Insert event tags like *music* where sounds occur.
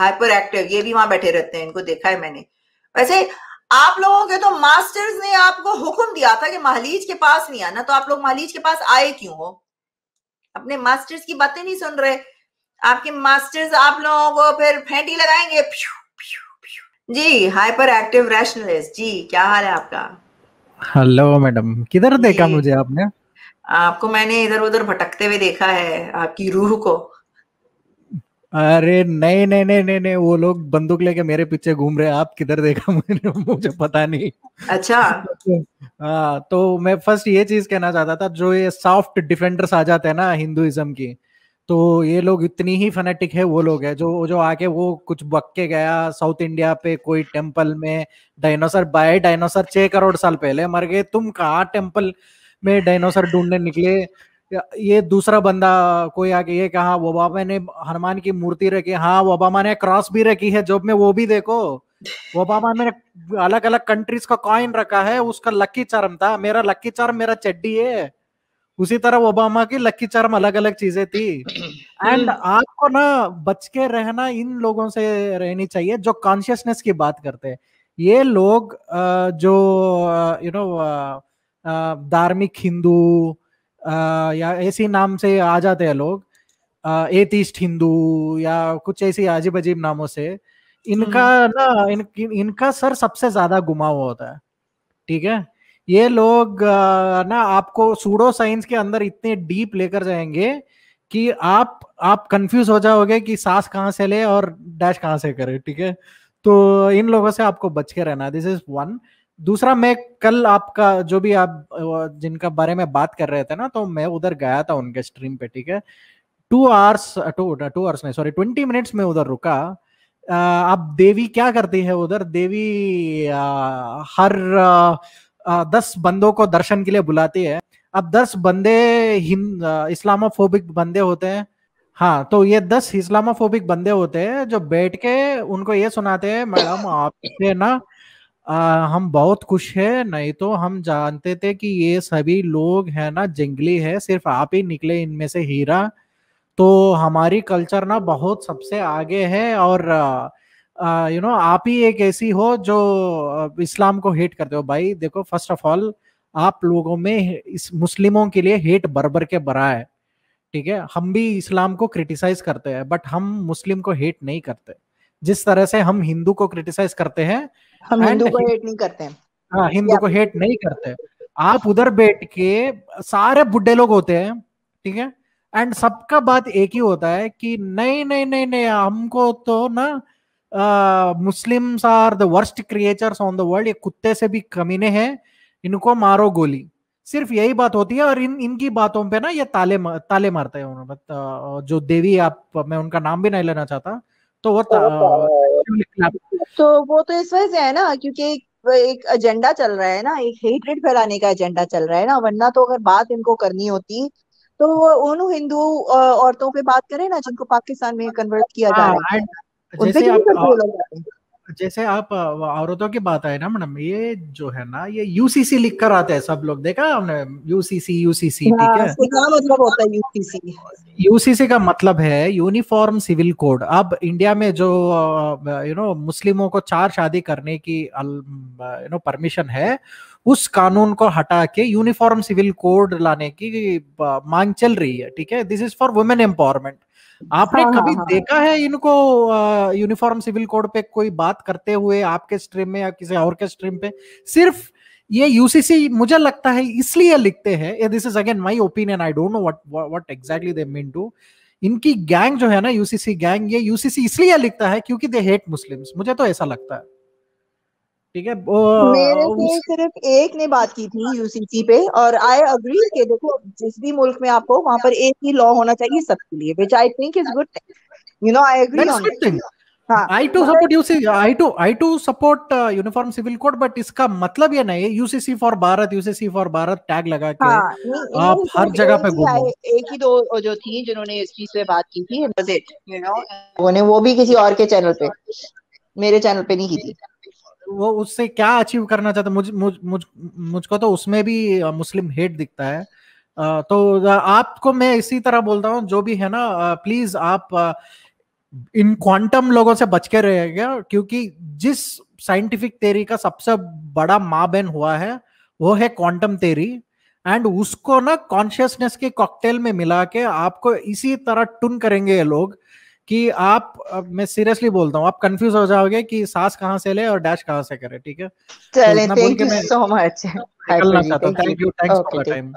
Hyper active ये भी वहां बैठे रहते हैं इनको देखा है मैंने वैसे आप लोगों के तो मास्टर्स ने आपको हुक्म दिया था कि महलीज के पास नहीं आना तो आप लोग महलीज के पास आए क्यों हो अपने मास्टर्स की बातें नहीं सुन रहे आपके मास्टर्स आप लोगों को फिर फेंटी लगाएंगे प्यू, प्यू, प्यू। जी हाइपर एक्टिव रैशनलिस्ट जी क्या हाल है आपका हेलो मैडम किधर देखा मुझे आपने आपको मैंने इधर उधर भटकते हुए देखा है आपकी रूह को अरे नहीं नहीं नहीं नहीं नहीं वो लोग बंदूक लेके मेरे पीछे घूम रहे आप किधर देखा *laughs* मुझे मुझे पता नहीं अच्छा आ, तो, हाँ, तो मैं फर्स्ट ये चीज कहना चाहता था जो ये सॉफ्ट डिफेंडर्स आ जाते हैं ना हिंदुइज्म की तो ये लोग इतनी ही फनेटिक है वो लोग है जो जो आके वो कुछ बक के गया साउथ इंडिया पे कोई टेम्पल में डायनोसर बाय डायनोसर छह करोड़ साल पहले मर गए तुम कहा टेम्पल में डायनोसर ढूंढने निकले ये दूसरा बंदा कोई आके ये कहा ओबामा ने हनुमान की मूर्ति रखी हाँ ओबामा ने क्रॉस भी रखी है जॉब में वो भी देखो ओबामा ने अलग अलग कंट्रीज का कॉइन रखा है उसका लक्की चार्म था मेरा लक्की चार्म मेरा चड्डी है उसी तरह ओबामा की लक्की चार्म अलग अलग चीजें थी एंड हम्म। आपको ना बच के रहना इन लोगों से रहनी चाहिए जो कॉन्शियसनेस की बात करते हैं ये लोग जो यू नो धार्मिक हिंदू या ऐसी नाम से आ जाते हैं लोग एतीस्ट हिंदू या कुछ ऐसी अजीब अजीब नामों से इनका हम्म। ना इन, इनका सर सबसे ज्यादा घुमा हुआ होता है ठीक है ये लोग ना आपको सूडो साइंस के अंदर इतने डीप लेकर जाएंगे कि आप आप कंफ्यूज हो जाओगे कि सांस कहाँ से ले और डैश कहाँ से करे ठीक है तो इन लोगों से आपको बच के रहना दिस इज वन दूसरा मैं कल आपका जो भी आप जिनका बारे में बात कर रहे थे ना तो मैं उधर गया था उनके स्ट्रीम पे ठीक है two hours two two hours नहीं सॉरी ट्वेंटी मिनट्स में उधर रुका uh, आप देवी क्या करती है उधर देवी आ, uh, हर आ, uh, आ, दस बंदों को दर्शन के लिए बुलाती है अब दस बंदे इस्लामोफोबिक बंदे होते हैं हाँ तो ये दस इस्लामोफोबिक बंदे होते हैं जो बैठ के उनको ये सुनाते हैं मैडम आपसे ना आ, हम बहुत खुश है नहीं तो हम जानते थे कि ये सभी लोग है ना जंगली है सिर्फ आप ही निकले इनमें से हीरा तो हमारी कल्चर ना बहुत सबसे आगे है और यू नो आप ही एक ऐसी हो जो इस्लाम को हेट करते हो भाई देखो फर्स्ट ऑफ ऑल आप लोगों में इस मुस्लिमों के लिए हेट बरबर के बरा है ठीक है हम भी इस्लाम को क्रिटिसाइज करते हैं बट हम मुस्लिम को हेट नहीं करते जिस तरह से हम हिंदू को क्रिटिसाइज करते हैं हम हिंदू को हेट नहीं करते हैं हाँ हिंदू को हेट नहीं करते आप उधर बैठ के सारे बुढ़े लोग होते हैं ठीक है एंड सबका बात एक ही होता है कि नहीं नहीं नहीं नहीं हमको तो ना Muslims are the worst creatures on the world ये कुत्ते से भी कमीने हैं इनको मारो गोली सिर्फ यही बात होती है और इन इनकी बातों पे ना ये ताले ताले मारते हैं उन्होंने जो देवी आप मैं उनका नाम भी नहीं लेना चाहता तो वो तो तो वो तो इस वजह से है ना क्योंकि एक एजेंडा चल रहा है ना एक हेटरेट फैलाने का एजेंडा चल रहा है ना वरना तो अगर बात इनको करनी होती तो उन हिंदू औरतों पे बात करें ना जिनको पाकिस्तान में कन्वर्ट किया जा हाँ, रहा है उन पे क्यों कंट्रोल है जैसे आप औरतों की बात आए ना मैडम ये जो है ना ये यूसीसी लिख कर आते हैं सब लोग देखा हमने यूसीसी यूसीसी ठीक है मतलब होता है यूसीसी यूसीसी का मतलब है यूनिफॉर्म सिविल कोड अब इंडिया में जो यू नो मुस्लिमों को चार शादी करने की यू नो परमिशन है उस कानून को हटा के यूनिफॉर्म सिविल कोड लाने की मांग चल रही है ठीक है this is for women empowerment आपने हाँ, हाँ कभी हाँ, हाँ, देखा है इनको यूनिफॉर्म सिविल कोड पे कोई बात करते हुए आपके स्ट्रीम में या किसी और के स्ट्रीम पे सिर्फ ये यूसीसी मुझे लगता है इसलिए लिखते हैं this is again my opinion I don't know what what exactly they mean to इनकी गैंग जो है ना यूसीसी गैंग ये यूसीसी इसलिए लिखता है क्योंकि दे हेट मुस्लिम्स मुझे तो ऐसा लगता है ठीक है मेरे से सिर्फ एक ने बात की थी यूसीसी पे और आई अग्री के देखो जिस भी मुल्क में आपको वहां पर एक ही लॉ होना चाहिए सबके लिए which I think is good you know I agree on thing I too support UC I too I too support uniform civil code but इसका मतलब ये नहीं UCC for Bharat UCC for Bharat tag लगा के हाँ, आप हर जगह पे घूमो एक ही दो जो थी जिन्होंने इस चीज पे बात की थी यू नो वो भी किसी और के चैनल पे मेरे चैनल पे नहीं की थी वो उससे क्या अचीव करना चाहता मुझ मुझ मुझ मुझको तो उसमें भी मुस्लिम हेट दिखता है तो आपको मैं इसी तरह बोलता हूँ जो भी है ना प्लीज आप इन क्वांटम लोगों से बच के रहेगा क्योंकि जिस साइंटिफिक तेरी का सबसे बड़ा माँ बहन हुआ है वो है क्वांटम तेरी एंड उसको ना कॉन्शियसनेस के कॉकटेल में मिला के आपको इसी तरह टुन करेंगे ये लोग कि आप मैं सीरियसली बोलता हूँ आप कंफ्यूज हो जाओगे कि सांस कहाँ से ले और डैश कहाँ से करे ठीक है चलिए thank you so much thank you thanks for time